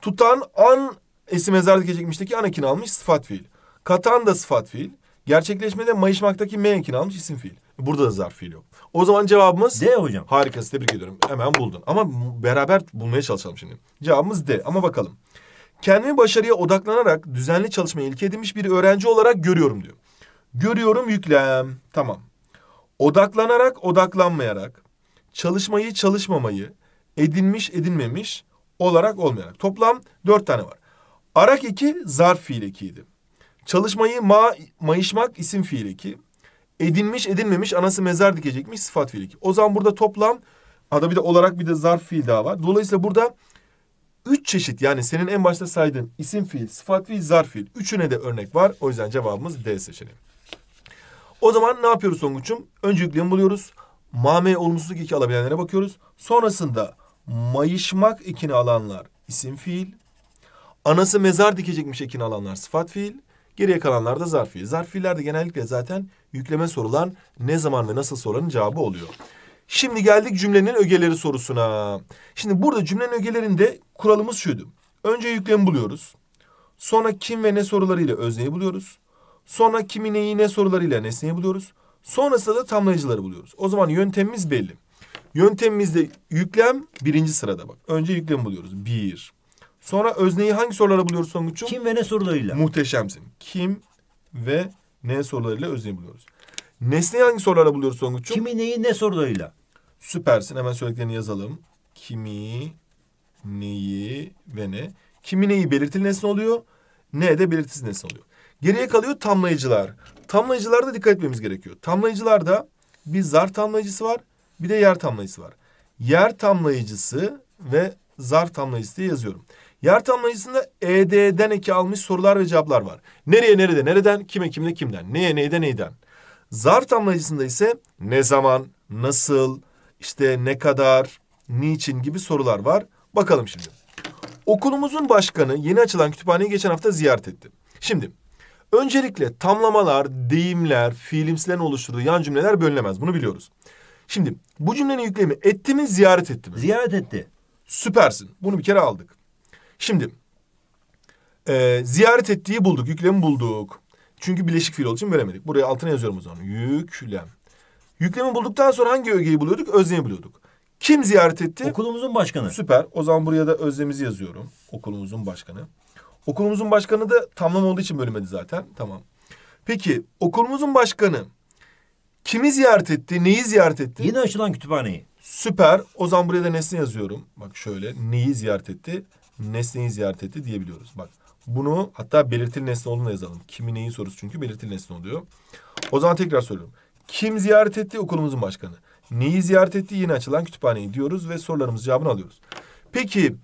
Tutan an esim ezarda geçmişteki anakini almış sıfat fiil. Katan da sıfat fiil. Gerçekleşmede mayışmaktaki M ekini almış isim fiil. Burada da zarf fiil yok. O zaman cevabımız... D hocam. Harikası tebrik ediyorum. Hemen buldun. Ama beraber bulmaya çalışalım şimdi. Cevabımız D ama bakalım. Kendimi başarıya odaklanarak düzenli çalışmaya ilke edinmiş bir öğrenci olarak görüyorum diyor. Görüyorum yüklem. Tamam. Odaklanarak odaklanmayarak, çalışmayı çalışmamayı, edinmiş edinmemiş olarak olmayarak. Toplam dört tane var. Arak iki zarf fiil ekiydi. Çalışmayı ma, mayışmak isim fiili ki Edinmiş edinmemiş anası mezar dikecekmiş sıfat fiili. iki. O zaman burada toplam ada bir de olarak bir de zarf fiil daha var. Dolayısıyla burada üç çeşit yani senin en başta saydığın isim fiil, sıfat fiil, zarf fiil. Üçüne de örnek var. O yüzden cevabımız D seçeneği. O zaman ne yapıyoruz Songuç'um? Önce yüklemi buluyoruz. Mame olumsuzluk iki alabilenlere bakıyoruz. Sonrasında mayışmak ikini alanlar isim fiil. Anası mezar dikecekmiş ekini alanlar sıfat fiil. Geriye kalanlar da zarf fiil. Zarf de genellikle zaten yükleme sorulan ne zaman ve nasıl sorulanın cevabı oluyor. Şimdi geldik cümlenin ögeleri sorusuna. Şimdi burada cümlenin ögelerinde kuralımız şuydu. Önce yüklemi buluyoruz. Sonra kim ve ne sorularıyla özneyi buluyoruz. Sonra kimi neyi ne sorularıyla nesneyi buluyoruz. Sonrasında da tamlayıcıları buluyoruz. O zaman yöntemimiz belli. Yöntemimizde yüklem birinci sırada bak. Önce yüklemi buluyoruz. Bir. Sonra özneyi hangi sorulara buluyoruz sonuçta? Kim ve ne sorularıyla. Muhteşemsin. Kim ve ne sorularıyla özneyi buluyoruz. Nesneyi hangi sorulara buluyoruz sonuçta? Kimi neyi ne sorularıyla. Süpersin. Hemen söylediklerini yazalım. Kimi, neyi ve ne. Kimi neyi belirtili nesne oluyor. Ne de belirtisiz nesne oluyor. Geriye kalıyor tamlayıcılar. Tamlayıcılarda dikkat etmemiz gerekiyor. Tamlayıcılarda bir zar tamlayıcısı var. Bir de yer tamlayıcısı var. Yer tamlayıcısı ve zar tamlayıcısı diye yazıyorum. Yaratan analizinde ED'den eki almış sorular ve cevaplar var. Nereye nerede nereden kime kimle kimden neye neyde neyden. Zarf tamlayıcısında ise ne zaman, nasıl, işte ne kadar, niçin gibi sorular var. Bakalım şimdi. Okulumuzun başkanı yeni açılan kütüphaneyi geçen hafta ziyaret etti. Şimdi öncelikle tamlamalar, deyimler, fiilimsilerin oluşturduğu yan cümleler bölünemez. Bunu biliyoruz. Şimdi bu cümlenin yüklemi etti mi ziyaret etti mi? Ziyaret etti. Süpersin. Bunu bir kere aldık. Şimdi e, ziyaret ettiği bulduk. Yüklemi bulduk. Çünkü bileşik fiil olduğu için veremedik. Buraya altına yazıyorum o zaman. Yüklem. Yüklemi bulduktan sonra hangi ögeyi buluyorduk? Özneyi buluyorduk. Kim ziyaret etti? Okulumuzun başkanı. Süper. O zaman buraya da özlemizi yazıyorum. Okulumuzun başkanı. Okulumuzun başkanı da tamam olduğu için bölümedi zaten. Tamam. Peki okulumuzun başkanı kimi ziyaret etti? Neyi ziyaret etti? Yeni açılan kütüphaneyi. Süper. O zaman buraya da nesne yazıyorum. Bak şöyle neyi ziyaret etti? nesneyi ziyaret etti diyebiliyoruz. Bak bunu hatta belirtili nesne olduğunu yazalım. Kimi neyin sorusu çünkü belirtili nesne oluyor. O zaman tekrar söylüyorum. Kim ziyaret etti? Okulumuzun başkanı. Neyi ziyaret etti? Yeni açılan kütüphaneyi diyoruz ve sorularımızın cevabını alıyoruz. Peki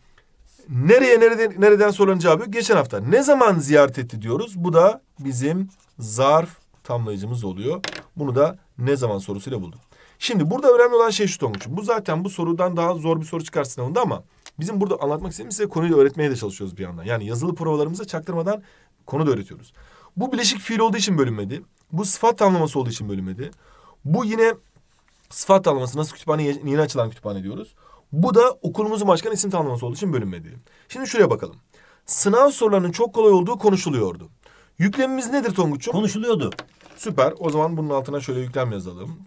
nereye nereden, nereden soruların cevabı? Geçen hafta ne zaman ziyaret etti diyoruz. Bu da bizim zarf tamlayıcımız oluyor. Bunu da ne zaman sorusuyla bulduk. Şimdi burada önemli olan şey şu Tonguç. Bu zaten bu sorudan daha zor bir soru çıkar sınavında ama... Bizim burada anlatmak istediğimiz size konuyu öğretmeye de çalışıyoruz bir yandan. Yani yazılı provalarımıza çaktırmadan konu da öğretiyoruz. Bu bileşik fiil olduğu için bölünmedi. Bu sıfat tamlaması olduğu için bölünmedi. Bu yine sıfat tamlaması nasıl kütüphane yeni açılan kütüphane diyoruz. Bu da okulumuzun başkanı isim tamlaması olduğu için bölünmedi. Şimdi şuraya bakalım. Sınav sorularının çok kolay olduğu konuşuluyordu. Yüklemimiz nedir Tonguç'um? Konuşuluyordu. Süper. O zaman bunun altına şöyle yüklem yazalım.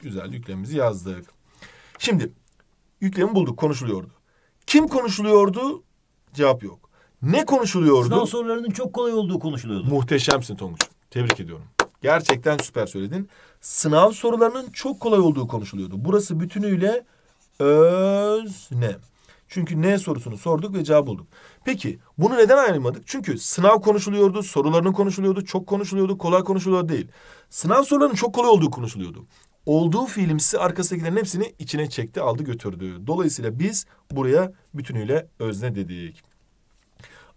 Güzel yüklemimizi yazdık. Şimdi yüklemi bulduk konuşuluyordu. Kim konuşuluyordu? Cevap yok. Ne konuşuluyordu? Sınav sorularının çok kolay olduğu konuşuluyordu. Muhteşemsin Tonguç. Tebrik ediyorum. Gerçekten süper söyledin. Sınav sorularının çok kolay olduğu konuşuluyordu. Burası bütünüyle özne. Çünkü ne sorusunu sorduk ve cevap bulduk. Peki bunu neden ayırmadık? Çünkü sınav konuşuluyordu, sorularının konuşuluyordu, çok konuşuluyordu, kolay konuşuluyordu değil. Sınav sorularının çok kolay olduğu konuşuluyordu olduğu fiilimsi arkasındakilerin hepsini içine çekti, aldı götürdü. Dolayısıyla biz buraya bütünüyle özne dedik.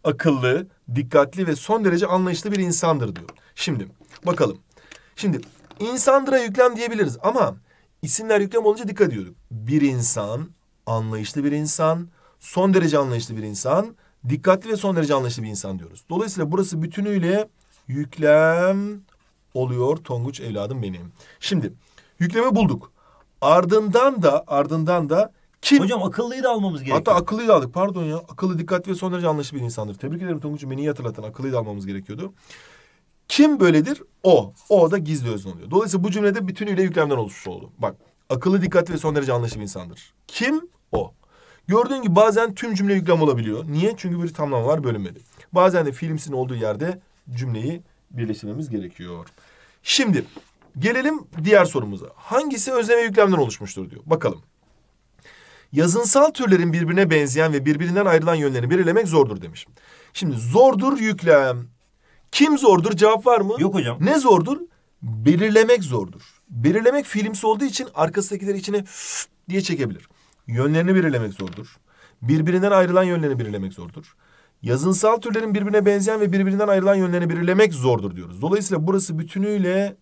Akıllı, dikkatli ve son derece anlayışlı bir insandır diyor. Şimdi bakalım. Şimdi insandıra yüklem diyebiliriz ama isimler yüklem olunca dikkat ediyorduk. Bir insan, anlayışlı bir insan, son derece anlayışlı bir insan, dikkatli ve son derece anlayışlı bir insan diyoruz. Dolayısıyla burası bütünüyle yüklem oluyor Tonguç evladım benim. Şimdi yükleme bulduk. Ardından da ardından da kim? Hocam akıllıyı da almamız gerekiyor. Hatta akıllıyı da aldık pardon ya. Akıllı, dikkatli ve son derece anlaşılı bir insandır. Tebrik ederim Tonguç'um beni iyi hatırlatan. Akıllıyı da almamız gerekiyordu. Kim böyledir? O. O da gizli özne oluyor. Dolayısıyla bu cümlede bütünüyle yüklemden oluşmuş oldu. Bak akıllı, dikkatli ve son derece anlaşılı bir insandır. Kim? O. Gördüğün gibi bazen tüm cümle yüklem olabiliyor. Niye? Çünkü bir tamlama var bölünmedi. Bazen de filmsin olduğu yerde cümleyi birleştirmemiz gerekiyor. Şimdi Gelelim diğer sorumuza. Hangisi özlem ve yüklemden oluşmuştur diyor. Bakalım. Yazınsal türlerin birbirine benzeyen ve birbirinden ayrılan yönlerini belirlemek zordur demiş. Şimdi zordur yüklem. Kim zordur cevap var mı? Yok hocam. Ne zordur? Belirlemek zordur. Belirlemek filmsi olduğu için arkasındakileri içine diye çekebilir. Yönlerini belirlemek zordur. Birbirinden ayrılan yönlerini belirlemek zordur. Yazınsal türlerin birbirine benzeyen ve birbirinden ayrılan yönlerini belirlemek zordur diyoruz. Dolayısıyla burası bütünüyle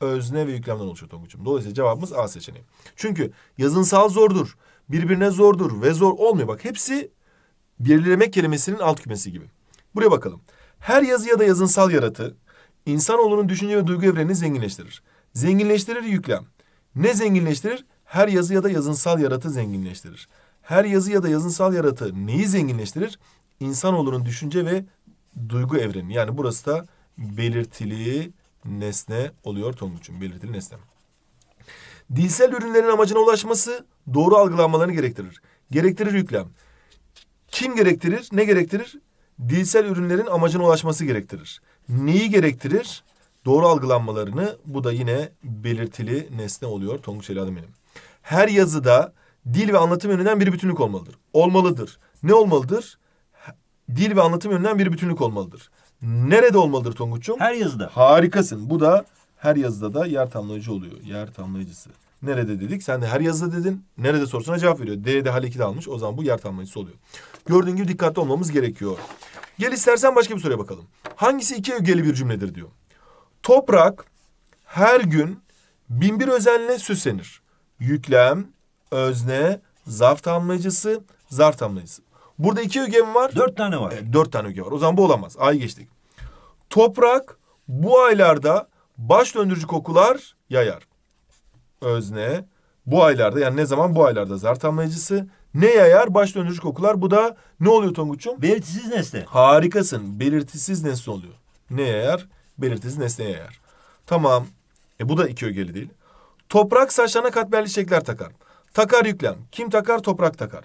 özne ve yüklemden oluşuyor Tonguç'um. Dolayısıyla cevabımız A seçeneği. Çünkü yazınsal zordur, birbirine zordur ve zor olmuyor. Bak hepsi belirlemek kelimesinin alt kümesi gibi. Buraya bakalım. Her yazı ya da yazınsal yaratı insanoğlunun düşünce ve duygu evrenini zenginleştirir. Zenginleştirir yüklem. Ne zenginleştirir? Her yazı ya da yazınsal yaratı zenginleştirir. Her yazı ya da yazınsal yaratı neyi zenginleştirir? İnsanoğlunun düşünce ve duygu evreni. Yani burası da belirtili nesne oluyor Tonguç'un belirtili nesne. Dilsel ürünlerin amacına ulaşması doğru algılanmalarını gerektirir. Gerektirir yüklem. Kim gerektirir? Ne gerektirir? Dilsel ürünlerin amacına ulaşması gerektirir. Neyi gerektirir? Doğru algılanmalarını bu da yine belirtili nesne oluyor Tonguç Eladım benim. Her yazıda dil ve anlatım yönünden bir bütünlük olmalıdır. Olmalıdır. Ne olmalıdır? Dil ve anlatım yönünden bir bütünlük olmalıdır. Nerede olmalıdır Tonguç'um? Her yazıda. Harikasın. Bu da her yazıda da yer tamlayıcı oluyor. Yer tamlayıcısı. Nerede dedik? Sen de her yazıda dedin. Nerede sorusuna cevap veriyor. D'de hal 2'de almış. O zaman bu yer tamlayıcısı oluyor. Gördüğün gibi dikkatli olmamız gerekiyor. Gel istersen başka bir soruya bakalım. Hangisi iki ögeli bir cümledir diyor. Toprak her gün binbir özenle süslenir. Yüklem, özne, zarf tamlayıcısı, zarf tamlayıcısı. Burada iki öge mi var? Dört tane var. E, dört tane öge var. O zaman bu olamaz. Ay geçtik. Toprak bu aylarda baş döndürücü kokular yayar. Özne bu aylarda yani ne zaman bu aylarda zar tamlayıcısı ne yayar? Baş döndürücü kokular. Bu da ne oluyor Tonguç'um? Belirtisiz nesne. Harikasın. Belirtisiz nesne oluyor. Ne yayar? Belirtisiz nesne yayar. Tamam. E bu da iki ögeli değil. Toprak saçlarına katmerli çiçekler takar. Takar yüklem. Kim takar? Toprak takar.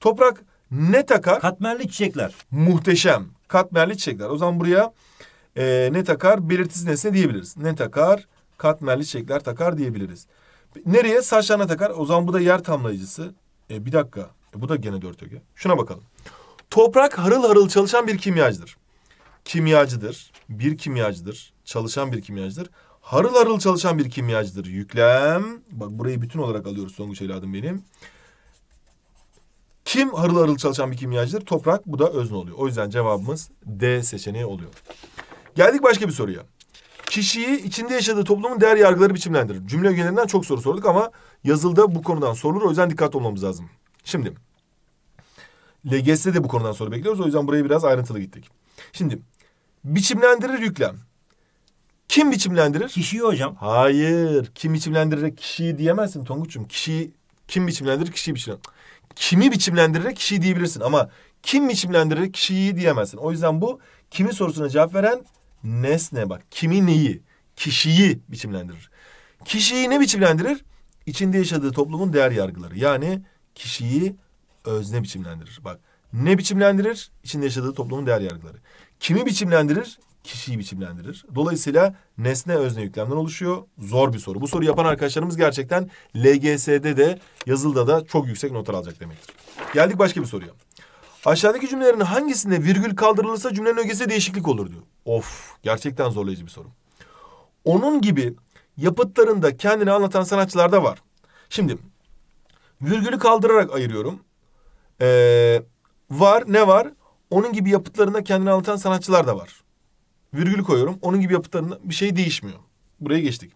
Toprak ne takar? Katmerli çiçekler. Muhteşem. Katmerli çiçekler. O zaman buraya e, ne takar? Belirtisiz nesne diyebiliriz. Ne takar? Katmerli çiçekler takar diyebiliriz. Nereye? Saçlarına takar. O zaman bu da yer tamlayıcısı. E, bir dakika. E, bu da gene dört öge. Şuna bakalım. Toprak harıl harıl çalışan bir kimyacıdır. Kimyacıdır. Bir kimyacıdır. Çalışan bir kimyacıdır. Harıl harıl çalışan bir kimyacıdır. Yüklem. Bak burayı bütün olarak alıyoruz Songuç evladım benim. Kim harıl harıl çalışan bir kimyacıdır? Toprak. Bu da özne oluyor. O yüzden cevabımız D seçeneği oluyor. Geldik başka bir soruya. Kişiyi içinde yaşadığı toplumun değer yargıları biçimlendirir. Cümle ögelerinden çok soru sorduk ama yazılda bu konudan sorulur. O yüzden dikkat olmamız lazım. Şimdi LGS'de de bu konudan soru bekliyoruz. O yüzden buraya biraz ayrıntılı gittik. Şimdi biçimlendirir yüklem. Kim biçimlendirir? Kişiyi hocam. Hayır. Kim biçimlendirir? Kişiyi diyemezsin Tonguç'um. Kişiyi kim biçimlendirir? Kişiyi biçimlendirir kimi biçimlendirerek kişiyi diyebilirsin ama kim biçimlendirerek kişiyi diyemezsin. O yüzden bu kimi sorusuna cevap veren nesne bak. Kimi neyi? Kişiyi biçimlendirir. Kişiyi ne biçimlendirir? İçinde yaşadığı toplumun değer yargıları. Yani kişiyi özne biçimlendirir. Bak ne biçimlendirir? İçinde yaşadığı toplumun değer yargıları. Kimi biçimlendirir? kişiyi biçimlendirir. Dolayısıyla nesne özne yüklemden oluşuyor. Zor bir soru. Bu soru yapan arkadaşlarımız gerçekten LGS'de de yazılıda da çok yüksek notlar alacak demektir. Geldik başka bir soruya. Aşağıdaki cümlelerin hangisinde virgül kaldırılırsa cümlenin ögesi değişiklik olur diyor. Of gerçekten zorlayıcı bir soru. Onun gibi yapıtlarında kendini anlatan sanatçılar da var. Şimdi virgülü kaldırarak ayırıyorum. Ee, var ne var? Onun gibi yapıtlarında kendini anlatan sanatçılar da var. Virgül koyuyorum. Onun gibi yapıtlarında bir şey değişmiyor. Buraya geçtik.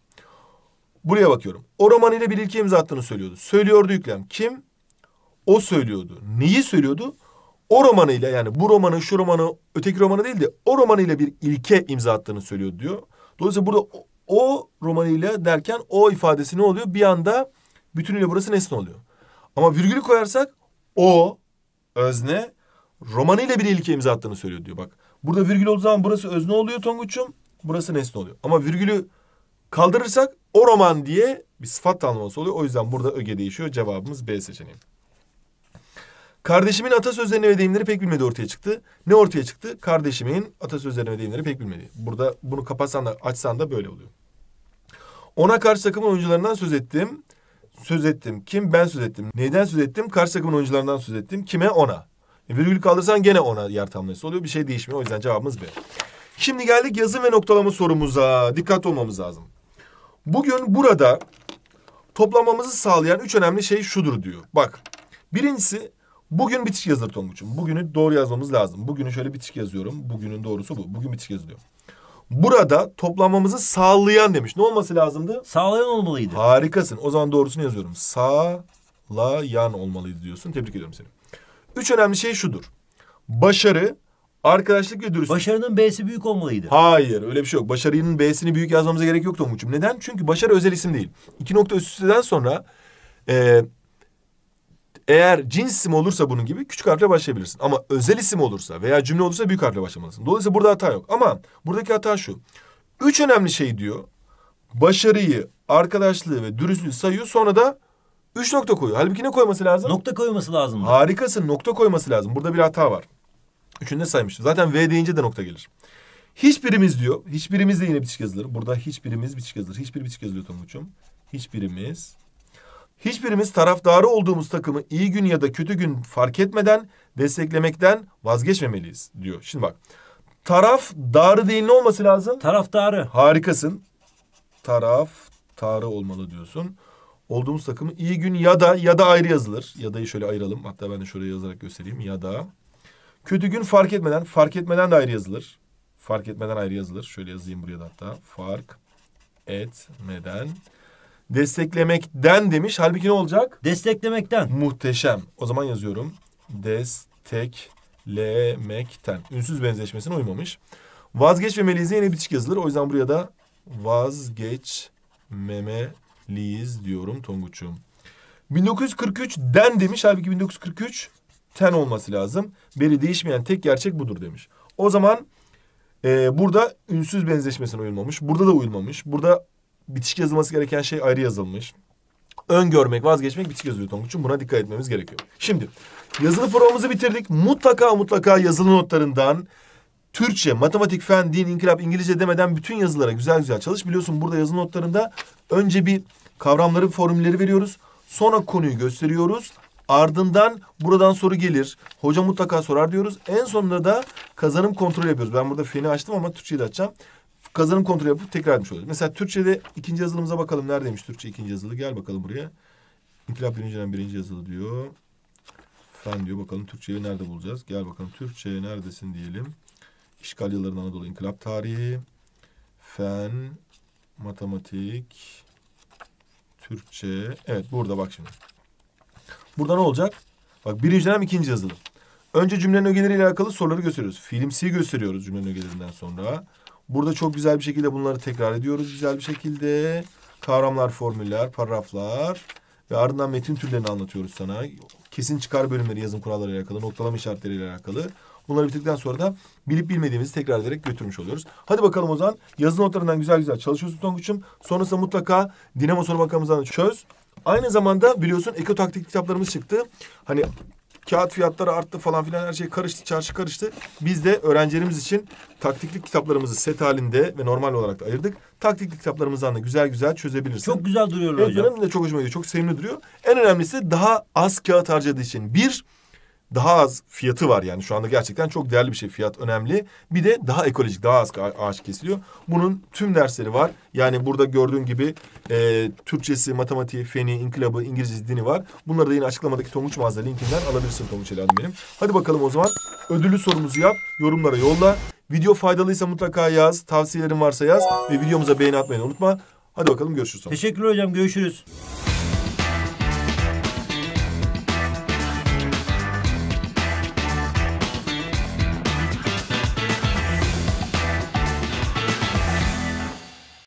Buraya bakıyorum. O roman ile bir ilke imza attığını söylüyordu. Söylüyordu yüklem. Kim? O söylüyordu. Neyi söylüyordu? O romanıyla yani bu romanı, şu romanı, öteki romanı değil de o romanıyla bir ilke imza attığını söylüyor diyor. Dolayısıyla burada o, o romanıyla derken o ifadesi ne oluyor? Bir anda bütünüyle burası nesne oluyor. Ama virgülü koyarsak o özne romanıyla bir ilke imza attığını söylüyor diyor bak. Burada virgül olduğu zaman burası özne oluyor Tonguç'um. Burası nesne oluyor. Ama virgülü kaldırırsak o roman diye bir sıfat tanımlaması oluyor. O yüzden burada öge değişiyor. Cevabımız B seçeneği. Kardeşimin atasözlerini ve deyimleri pek bilmedi ortaya çıktı. Ne ortaya çıktı? Kardeşimin atasözlerini ve deyimleri pek bilmedi. Burada bunu kapatsan da açsan da böyle oluyor. Ona karşı takımın oyuncularından söz ettim. Söz ettim. Kim? Ben söz ettim. Neyden söz ettim? Karşı takımın oyuncularından söz ettim. Kime? Ona. E, virgül kaldırsan gene ona yer tamlayısı oluyor. Bir şey değişmiyor. O yüzden cevabımız B. Şimdi geldik yazım ve noktalama sorumuza. Dikkat olmamız lazım. Bugün burada toplamamızı sağlayan üç önemli şey şudur diyor. Bak birincisi bugün bitiş yazılır Tonguç'um. Bugünü doğru yazmamız lazım. Bugünü şöyle bitiş yazıyorum. Bugünün doğrusu bu. Bugün bitiş yazılıyor. Burada toplamamızı sağlayan demiş. Ne olması lazımdı? Sağlayan olmalıydı. Harikasın. O zaman doğrusunu yazıyorum. Sağlayan olmalıydı diyorsun. Tebrik ediyorum seni. Üç önemli şey şudur. Başarı, arkadaşlık ve dürüstlük. Başarının B'si büyük olmalıydı. Hayır öyle bir şey yok. Başarının B'sini büyük yazmamıza gerek yok Tomucuğum. Neden? Çünkü başarı özel isim değil. İki nokta üst üsteden sonra... E, eğer cins isim olursa bunun gibi küçük harfle başlayabilirsin. Ama özel isim olursa veya cümle olursa büyük harfle başlamalısın. Dolayısıyla burada hata yok. Ama buradaki hata şu. Üç önemli şey diyor. Başarıyı, arkadaşlığı ve dürüstlüğü sayıyor. Sonra da Üç nokta koyuyor. Halbuki ne koyması lazım? Nokta koyması lazım. Harikasın. Nokta koyması lazım. Burada bir hata var. Üçünde saymıştım. Zaten V deyince de nokta gelir. Hiçbirimiz diyor. Hiçbirimiz de yine bitişik yazılır. Burada hiçbirimiz bitişik yazılır. Hiçbir bitişik yazılıyor Tonguç'um. Hiçbirimiz. Hiçbirimiz taraftarı olduğumuz takımı iyi gün ya da kötü gün fark etmeden desteklemekten vazgeçmemeliyiz diyor. Şimdi bak. Taraf darı değil ne olması lazım? Taraftarı. Harikasın. Taraf tarı olmalı diyorsun olduğumuz takımı iyi gün ya da ya da ayrı yazılır. Ya da'yı şöyle ayıralım. Hatta ben de şuraya yazarak göstereyim. Ya da kötü gün fark etmeden fark etmeden de ayrı yazılır. Fark etmeden ayrı yazılır. Şöyle yazayım buraya da hatta. Fark etmeden desteklemekten demiş. Halbuki ne olacak? Desteklemekten. Muhteşem. O zaman yazıyorum. Desteklemekten. Ünsüz benzeşmesine uymamış. Vazgeçmemeliyiz yine bitişik yazılır. O yüzden buraya da vazgeçmeme liyiz diyorum Tonguç'um. 1943 den demiş. Halbuki 1943 ten olması lazım. Beri değişmeyen tek gerçek budur demiş. O zaman e, burada ünsüz benzeşmesine uyulmamış. Burada da uyulmamış. Burada bitişik yazılması gereken şey ayrı yazılmış. Öngörmek, vazgeçmek bitişik yazıyor Tonguç'um. Buna dikkat etmemiz gerekiyor. Şimdi yazılı formamızı bitirdik. Mutlaka mutlaka yazılı notlarından Türkçe, matematik, fen, din, inkılap, İngilizce demeden bütün yazılara güzel güzel çalış. Biliyorsun burada yazı notlarında önce bir kavramları, formülleri veriyoruz. Sonra konuyu gösteriyoruz. Ardından buradan soru gelir. Hoca mutlaka sorar diyoruz. En sonunda da kazanım kontrol yapıyoruz. Ben burada feni açtım ama Türkçeyi de açacağım. Kazanım kontrol yapıp tekrar etmiş oluyoruz. Mesela Türkçe'de ikinci yazılımıza bakalım. Neredeymiş Türkçe ikinci yazılı? Gel bakalım buraya. İnkılap birinciden birinci yazılı diyor. Fen diyor. Bakalım Türkçeyi nerede bulacağız? Gel bakalım Türkçe neredesin diyelim. İşgal yıllarının Anadolu İnkılap tarihi, fen, matematik, Türkçe. Evet burada bak şimdi. Burada ne olacak? Bak birinci dönem ikinci yazılı. Önce cümlenin ögeleriyle alakalı soruları gösteriyoruz. Filmsi gösteriyoruz cümlenin ögelerinden sonra. Burada çok güzel bir şekilde bunları tekrar ediyoruz güzel bir şekilde. Kavramlar, formüller, paragraflar ve ardından metin türlerini anlatıyoruz sana. Kesin çıkar bölümleri yazım kuralları ile alakalı, noktalama işaretleriyle alakalı. Bunları bitirdikten sonra da bilip bilmediğimizi tekrar ederek götürmüş oluyoruz. Hadi bakalım o zaman yazı notlarından güzel güzel çalışıyorsun Tonguç'um. Sonrasında mutlaka Dinamo Soru Bakanımızdan çöz. Aynı zamanda biliyorsun ekotaktik kitaplarımız çıktı. Hani kağıt fiyatları arttı falan filan her şey karıştı, çarşı karıştı. Biz de öğrencilerimiz için taktiklik kitaplarımızı set halinde ve normal olarak da ayırdık. Taktiklik kitaplarımızdan da güzel güzel çözebilirsin. Çok güzel duruyorlar evet, hocam. Benim de çok hoşuma gidiyor, çok sevimli duruyor. En önemlisi daha az kağıt harcadığı için. Bir, daha az fiyatı var yani şu anda gerçekten çok değerli bir şey fiyat önemli. Bir de daha ekolojik daha az ağaç kesiliyor. Bunun tüm dersleri var. Yani burada gördüğün gibi e, Türkçesi, matematiği, feni, inkılabı, İngilizce dini var. Bunları da yine açıklamadaki Tonguç Mağaza linkinden alabilirsin Tonguç Elhanım benim. Hadi bakalım o zaman ödüllü sorumuzu yap, yorumlara yolla. Video faydalıysa mutlaka yaz, tavsiyelerin varsa yaz ve videomuza beğeni atmayı unutma. Hadi bakalım görüşürüz. Sonra. Teşekkürler hocam görüşürüz.